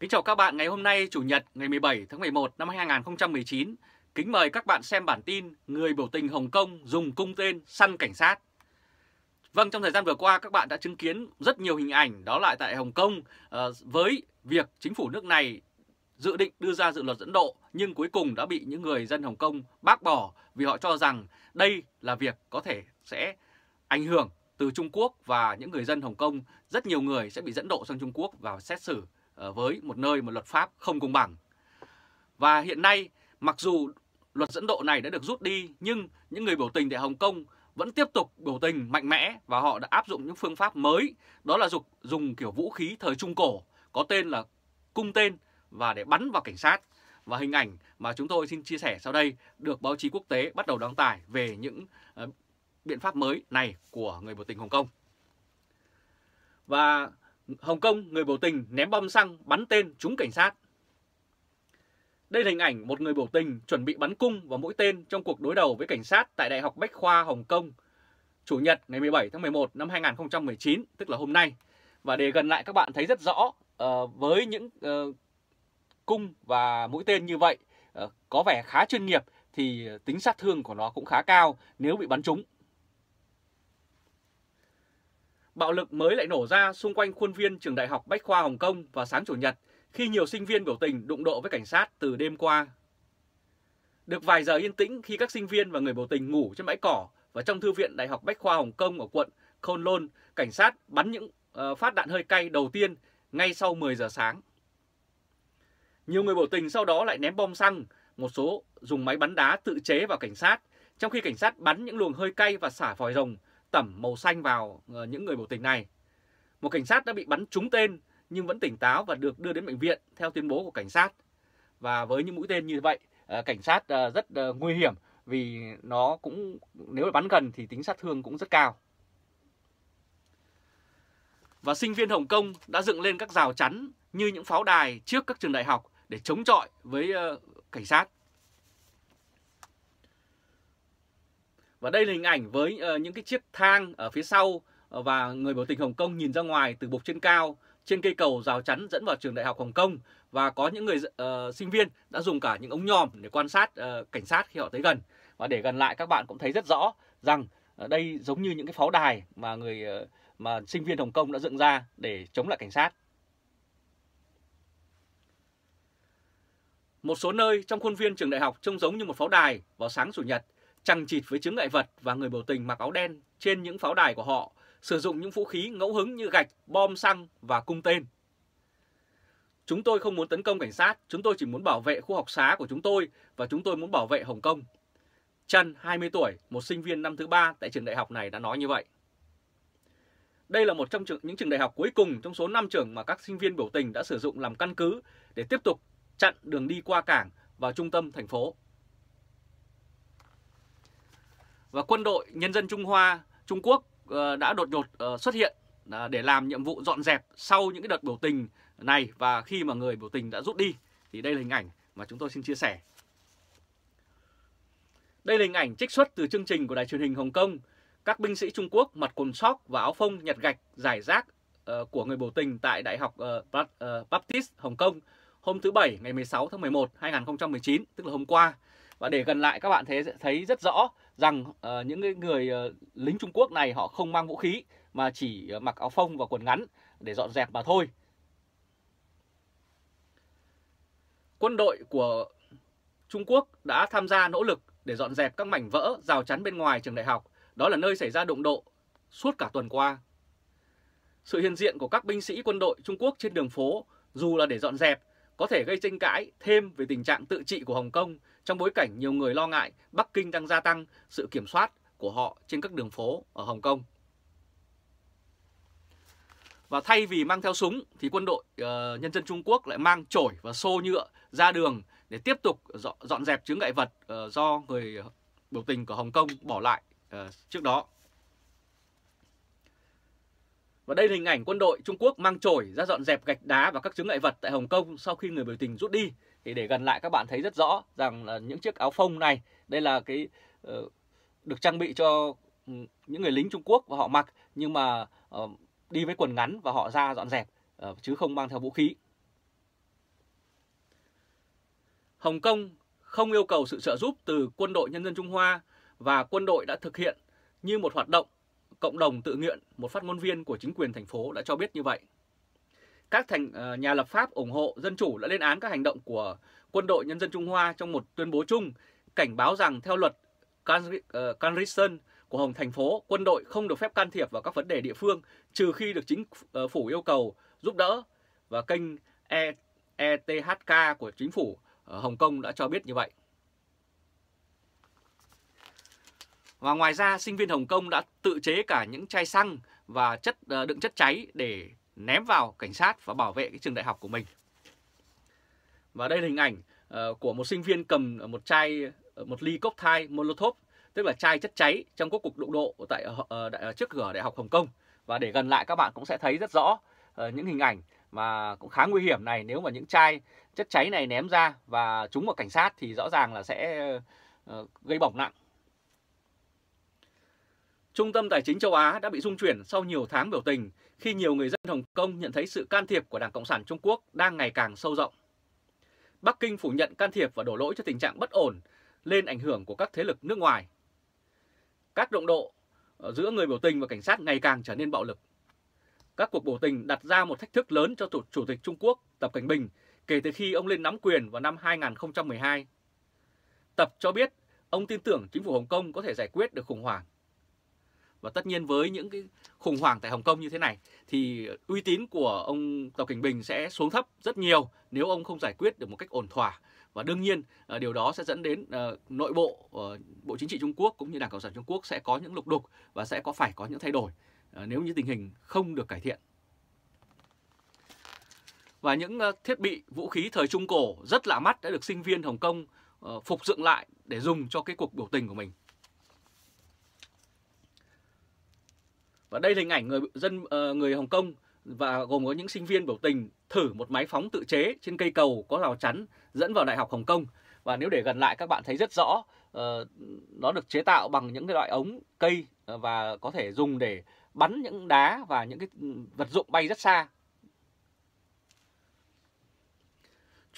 Kính chào các bạn ngày hôm nay Chủ nhật ngày 17 tháng 11 năm 2019. Kính mời các bạn xem bản tin Người biểu tình Hồng Kông dùng cung tên săn cảnh sát. Vâng, trong thời gian vừa qua các bạn đã chứng kiến rất nhiều hình ảnh đó lại tại Hồng Kông ờ, với việc chính phủ nước này dự định đưa ra dự luật dẫn độ nhưng cuối cùng đã bị những người dân Hồng Kông bác bỏ vì họ cho rằng đây là việc có thể sẽ ảnh hưởng từ Trung Quốc và những người dân Hồng Kông, rất nhiều người sẽ bị dẫn độ sang Trung Quốc và xét xử với một nơi mà luật pháp không công bằng. Và hiện nay, mặc dù luật dẫn độ này đã được rút đi, nhưng những người biểu tình tại Hồng Kông vẫn tiếp tục biểu tình mạnh mẽ và họ đã áp dụng những phương pháp mới, đó là dục dùng kiểu vũ khí thời Trung Cổ có tên là cung tên và để bắn vào cảnh sát. Và hình ảnh mà chúng tôi xin chia sẻ sau đây được báo chí quốc tế bắt đầu đăng tải về những ờ, biện pháp mới này của người biểu tình Hồng Kông. Và Hồng Kông người biểu tình ném bom xăng bắn tên trúng cảnh sát. Đây là hình ảnh một người biểu tình chuẩn bị bắn cung và mũi tên trong cuộc đối đầu với cảnh sát tại Đại học Bách Khoa Hồng Kông Chủ nhật ngày 17 tháng 11 năm 2019, tức là hôm nay. Và để gần lại các bạn thấy rất rõ uh, với những uh, cung và mũi tên như vậy uh, có vẻ khá chuyên nghiệp thì tính sát thương của nó cũng khá cao nếu bị bắn trúng. Bạo lực mới lại nổ ra xung quanh khuôn viên trường Đại học Bách Khoa Hồng Kông vào sáng Chủ nhật khi nhiều sinh viên biểu tình đụng độ với cảnh sát từ đêm qua. Được vài giờ yên tĩnh khi các sinh viên và người biểu tình ngủ trên bãi cỏ và trong thư viện Đại học Bách Khoa Hồng Kông ở quận Kowloon, Lôn, cảnh sát bắn những ờ, phát đạn hơi cay đầu tiên ngay sau 10 giờ sáng. Nhiều người biểu tình sau đó lại ném bom xăng, một số dùng máy bắn đá tự chế vào cảnh sát, trong khi cảnh sát bắn những luồng hơi cay và xả vòi rồng tẩm màu xanh vào ờ, những người biểu tình này. Một cảnh sát đã bị bắn trúng tên nhưng vẫn tỉnh táo và được đưa đến bệnh viện theo tuyên bố của cảnh sát. Và với những mũi tên như vậy, ờ, cảnh sát ờ, rất nguy hiểm vì nó cũng nếu bắn gần thì tính sát thương cũng rất cao. Và sinh viên Hồng Kông đã dựng lên các rào chắn như những pháo đài trước các trường đại học để chống chọi với cảnh sát. Và đây là hình ảnh với uh, những cái chiếc thang ở phía sau ờ, và người biểu tình Hồng Kông nhìn ra ngoài từ bục trên cao trên cây cầu rào chắn dẫn vào trường đại học Hồng Kông và có những người uh, sinh viên đã dùng cả những ống nhòm để quan sát uh, cảnh sát khi họ tới gần và để gần lại các bạn cũng thấy rất rõ rằng uh, đây giống như những cái pháo đài mà người uh, mà sinh viên Hồng Kông đã dựng ra để chống lại cảnh sát. Một số nơi trong khuôn viên trường đại học trông giống như một pháo đài vào sáng chủ nhật chằng chịt với chứng ngại vật và người biểu tình mặc áo đen trên những pháo đài của họ, sử dụng những vũ khí ngẫu hứng như gạch, bom xăng và cung tên. Chúng tôi không muốn tấn công cảnh sát, chúng tôi chỉ muốn bảo vệ khu học xá của chúng tôi và chúng tôi muốn bảo vệ Hồng Kông. Trần, 20 tuổi, một sinh viên năm thứ ba tại trường đại học này đã nói như vậy. Đây là một trong những trường đại học cuối cùng trong số 5 trường mà các sinh viên biểu tình đã sử dụng làm căn cứ để tiếp tục chặn đường đi qua cảng vào trung tâm thành phố và quân đội nhân dân Trung Hoa, Trung Quốc ờ, đã đột ngột ờ, xuất hiện à, để làm nhiệm vụ dọn dẹp sau những cái đợt biểu tình này và khi mà người biểu tình đã rút đi thì đây là hình ảnh mà chúng tôi xin chia sẻ. Đây là hình ảnh trích xuất từ chương trình của đài truyền hình Hồng Kông. Các binh sĩ Trung Quốc mặc quần sóc và áo phông nhặt gạch giải rác ờ, của người biểu tình tại Đại học Baptist Hồng Kông hôm thứ Bảy ngày 16 tháng 11 2019, tức là hôm qua. Và để gần lại các bạn thấy, thấy rất rõ rằng uh, những cái người uh, lính Trung Quốc này họ không mang vũ khí mà chỉ uh, mặc áo phông và quần ngắn để dọn dẹp mà thôi. Quân đội của Trung Quốc đã tham gia nỗ lực để dọn dẹp các mảnh vỡ rào chắn bên ngoài trường đại học, đó là nơi xảy ra đụng độ suốt cả tuần qua. Sự hiện diện của các binh sĩ quân đội Trung Quốc trên đường phố dù là để dọn dẹp, có thể gây tranh cãi thêm về tình trạng tự trị của Hồng Kông trong bối cảnh nhiều người lo ngại Bắc Kinh đang gia tăng sự kiểm soát của họ trên các đường phố ở Hồng Kông. Và thay vì mang theo súng thì quân đội uh, nhân dân Trung Quốc lại mang chổi và xô nhựa ra đường để tiếp tục dọn, dẹp chướng ngại vật uh, do người biểu tình của Hồng Kông bỏ lại uh, trước đó. Và đây là hình ảnh quân đội Trung Quốc mang chổi ra dọn dẹp gạch đá và các chướng ngại vật tại Hồng Kông sau khi người biểu tình rút đi thì để gần lại các bạn thấy rất rõ rằng là những chiếc áo phông này đây là cái ờ, được trang bị cho ừ, những người lính Trung Quốc và họ mặc nhưng mà ờ, đi với quần ngắn và họ ra dọn dẹp ờ, chứ không mang theo vũ khí. Hồng Kông không yêu cầu sự trợ giúp từ quân đội nhân dân Trung Hoa và quân đội đã thực hiện như một hoạt động cộng đồng tự nguyện, một phát ngôn viên của chính quyền thành phố đã cho biết như vậy. Các thành ờ, nhà lập pháp ủng hộ dân chủ đã lên án các hành động của quân đội nhân dân Trung Hoa trong một tuyên bố chung cảnh báo rằng theo luật Constitution ờ, của Hồng thành phố, quân đội không được phép can thiệp vào các vấn đề địa phương trừ khi được chính ờ, phủ yêu cầu giúp đỡ và kênh ETHK e của chính phủ ở Hồng Kông đã cho biết như vậy. Và ngoài ra, sinh viên Hồng Kông đã tự chế cả những chai xăng và chất đựng chất cháy để ném vào cảnh sát và bảo vệ cái trường đại học của mình. Và đây là hình ảnh ờ, của một sinh viên cầm một chai ờ, một ly cốc thai Molotov, tức là chai chất cháy trong các cuộc đụng độ tại ờ, đại, trước cửa Đại học Hồng Kông. Và để gần lại các bạn cũng sẽ thấy rất rõ những hình ảnh mà cũng khá nguy hiểm này nếu mà những chai chất cháy này ném ra và trúng vào cảnh sát thì rõ ràng là sẽ gây bỏng nặng. Trung tâm Tài chính châu Á đã bị dung chuyển sau nhiều tháng biểu tình khi nhiều người dân Hồng Kông nhận thấy sự can thiệp của Đảng Cộng sản Trung Quốc đang ngày càng sâu rộng. Bắc Kinh phủ nhận can thiệp và đổ lỗi cho tình trạng bất ổn lên ảnh hưởng của các thế lực nước ngoài. Các động độ ờ, giữa người biểu tình và cảnh sát ngày càng trở nên bạo lực. Các cuộc biểu tình đặt ra một thách thức lớn cho Chủ tịch Trung Quốc Tập Cảnh Bình kể từ khi ông lên nắm quyền vào năm 2012. Tập cho biết ông tin tưởng chính phủ Hồng Kông có thể giải quyết được khủng hoảng. Và tất nhiên với những cái khủng hoảng tại Hồng Kông như thế này thì uy tín của ông Tập Cảnh Bình sẽ xuống thấp rất nhiều nếu ông không giải quyết được một cách ổn thỏa. Và đương nhiên ờ, điều đó sẽ dẫn đến ờ, nội bộ ờ, Bộ Chính trị Trung Quốc cũng như Đảng Cộng sản Trung Quốc sẽ có những lục đục và sẽ có phải có những thay đổi nếu như tình hình không được cải thiện. Và những thiết bị vũ khí thời Trung Cổ rất lạ mắt đã được sinh viên Hồng Kông phục dựng lại để dùng cho cái cuộc biểu tình của mình. Và đây là hình ảnh người dân ờ, người Hồng Kông và gồm có những sinh viên biểu tình thử một máy phóng tự chế trên cây cầu có rào chắn dẫn vào Đại học Hồng Kông. Và nếu để gần lại các bạn thấy rất rõ, ờ, nó được chế tạo bằng những cái loại ống cây và có thể dùng để bắn những đá và những cái vật dụng bay rất xa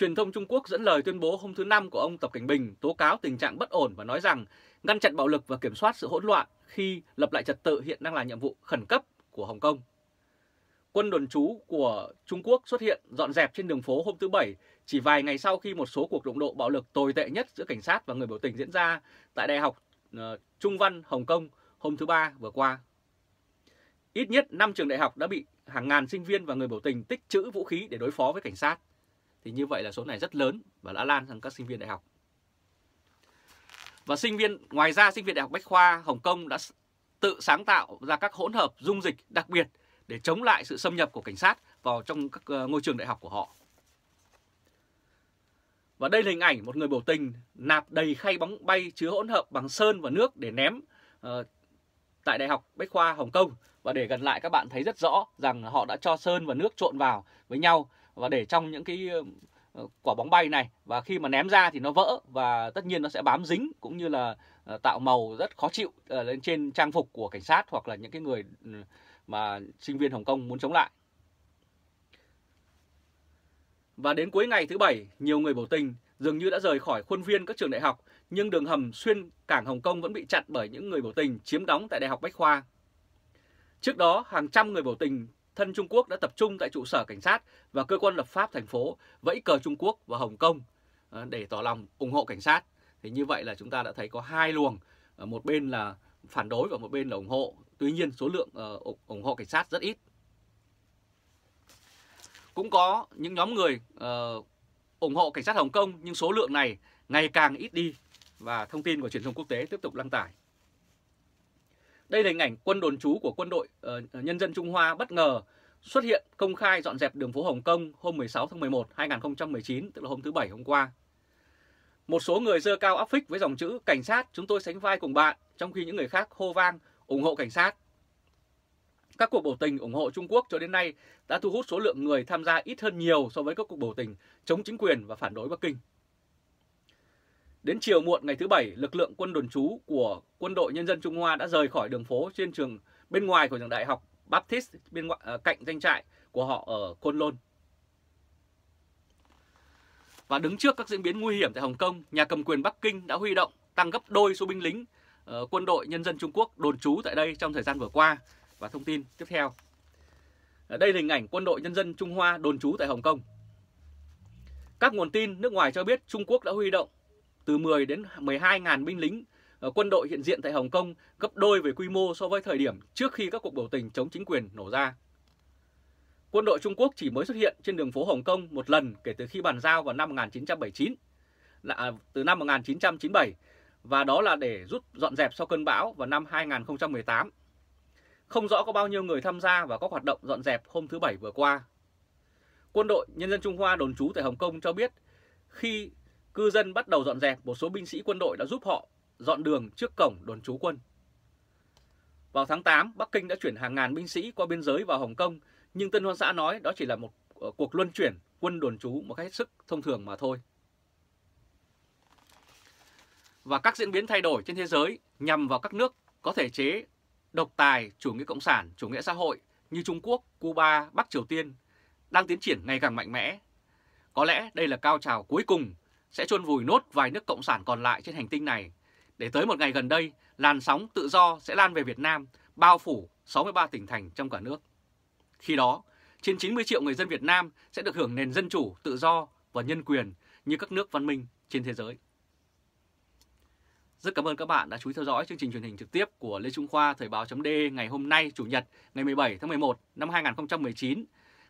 Truyền thông Trung Quốc dẫn lời tuyên bố hôm thứ Năm của ông Tập Cảnh Bình tố cáo tình trạng bất ổn và nói rằng ngăn chặn bạo lực và kiểm soát sự hỗn loạn khi lập lại trật tự hiện đang là nhiệm vụ khẩn cấp của Hồng Kông. Quân đồn trú của Trung Quốc xuất hiện dọn dẹp trên đường phố hôm thứ Bảy chỉ vài ngày sau khi một số cuộc đụng độ bạo lực tồi tệ nhất giữa cảnh sát và người biểu tình diễn ra tại Đại học ờ, Trung Văn Hồng Kông hôm thứ Ba vừa qua. Ít nhất 5 trường đại học đã bị hàng ngàn sinh viên và người biểu tình tích trữ vũ khí để đối phó với cảnh sát. Thì như vậy là số này rất lớn và đã lan sang các sinh viên đại học. Và sinh viên, ngoài ra sinh viên Đại học Bách Khoa Hồng Kông đã tự sáng tạo ra các hỗn hợp dung dịch đặc biệt để chống lại sự xâm nhập của cảnh sát vào trong các ờ, ngôi trường đại học của họ. Và đây là hình ảnh một người biểu tình nạp đầy khay bóng bay chứa hỗn hợp bằng sơn và nước để ném uh, tại Đại học Bách Khoa Hồng Kông. Và để gần lại các bạn thấy rất rõ rằng họ đã cho sơn và nước trộn vào với nhau và để trong những cái ờ, ờ, quả bóng bay này và khi mà ném ra thì nó vỡ và tất nhiên nó sẽ bám dính cũng như là ờ, tạo màu rất khó chịu lên trên trang phục của cảnh sát hoặc là những cái người ừ, mà sinh viên Hồng Kông muốn chống lại. Và đến cuối ngày thứ Bảy, nhiều người biểu tình dường như đã rời khỏi khuôn viên các trường đại học, nhưng đường hầm xuyên cảng Hồng Kông vẫn bị chặn bởi những người biểu tình chiếm đóng tại Đại học Bách Khoa. Trước đó, hàng trăm người biểu tình thân Trung Quốc đã tập trung tại trụ sở cảnh sát và cơ quan lập pháp thành phố vẫy cờ Trung Quốc và Hồng Kông ờ, để tỏ lòng ủng hộ cảnh sát. Thì như vậy là chúng ta đã thấy có hai luồng, ờ, một bên là phản đối và một bên là ủng hộ. Tuy nhiên số lượng ờ, ủng hộ cảnh sát rất ít. Cũng có những nhóm người ủng hộ cảnh sát Hồng Kông nhưng số lượng này ngày càng ít đi và thông tin của truyền thông quốc tế tiếp tục đăng tải. Đây là hình ảnh quân đồn trú của quân đội uh, Nhân dân Trung Hoa bất ngờ xuất hiện công khai dọn dẹp đường phố Hồng Kông hôm 16 tháng 11 2019, tức là hôm thứ Bảy hôm qua. Một số người dơ cao áp phích với dòng chữ Cảnh sát chúng tôi sánh vai cùng bạn, trong khi những người khác hô vang ủng hộ cảnh sát. Các cuộc biểu tình ủng hộ Trung Quốc cho đến nay đã thu hút số lượng người tham gia ít hơn nhiều so với các cuộc biểu tình chống chính quyền và phản đối Bắc Kinh. Đến chiều muộn ngày thứ Bảy, lực lượng quân đồn trú của Quân đội Nhân dân Trung Hoa đã rời khỏi đường phố trên trường bên ngoài của trường đại học Baptist bên ngoại, ờ, cạnh doanh trại của họ ở Côn Lôn. Và đứng trước các diễn biến nguy hiểm tại Hồng Kông, nhà cầm quyền Bắc Kinh đã huy động tăng gấp đôi số binh lính ờ, quân đội nhân dân Trung Quốc đồn trú tại đây trong thời gian vừa qua. Và thông tin tiếp theo. Đây là hình ảnh quân đội nhân dân Trung Hoa đồn trú tại Hồng Kông. Các nguồn tin nước ngoài cho biết Trung Quốc đã huy động từ 10 đến 12.000 binh lính ờ, quân đội hiện diện tại Hồng Kông gấp đôi về quy mô so với thời điểm trước khi các cuộc biểu tình chống chính quyền nổ ra. Quân đội Trung Quốc chỉ mới xuất hiện trên đường phố Hồng Kông một lần kể từ khi bàn giao vào năm 1979, là à, từ năm 1997, và đó là để rút dọn dẹp sau cơn bão vào năm 2018. Không rõ có bao nhiêu người tham gia vào các hoạt động dọn dẹp hôm thứ Bảy vừa qua. Quân đội Nhân dân Trung Hoa đồn trú tại Hồng Kông cho biết khi Cư dân bắt đầu dọn dẹp, một số binh sĩ quân đội đã giúp họ dọn đường trước cổng đồn trú quân. Vào tháng 8, Bắc Kinh đã chuyển hàng ngàn binh sĩ qua biên giới vào Hồng Kông, nhưng Tân Hoan Xã nói đó chỉ là một ờ, cuộc luân chuyển quân đồn trú một cách hết sức thông thường mà thôi. Và các diễn biến thay đổi trên thế giới nhằm vào các nước có thể chế độc tài, chủ nghĩa cộng sản, chủ nghĩa xã hội như Trung Quốc, Cuba, Bắc Triều Tiên đang tiến triển ngày càng mạnh mẽ. Có lẽ đây là cao trào cuối cùng sẽ chôn vùi nốt vài nước cộng sản còn lại trên hành tinh này. Để tới một ngày gần đây, làn sóng tự do sẽ lan về Việt Nam, bao phủ 63 tỉnh thành trong cả nước. Khi đó, trên 90 triệu người dân Việt Nam sẽ được hưởng nền dân chủ, tự do và nhân quyền như các nước văn minh trên thế giới. Rất cảm ơn các bạn đã chú ý theo dõi chương trình truyền hình trực tiếp của Lê Trung Khoa Thời báo .d ngày hôm nay Chủ nhật ngày 17 tháng 11 năm 2019.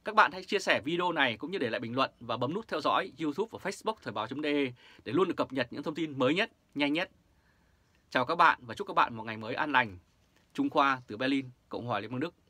Các bạn hãy chia sẻ video này cũng như để lại bình luận và bấm nút theo dõi YouTube và Facebook Thời báo.de để luôn được cập nhật những thông tin mới nhất, nhanh nhất. Chào các bạn và chúc các bạn một ngày mới an lành. Trung Khoa từ Berlin, Cộng hòa Liên bang Đức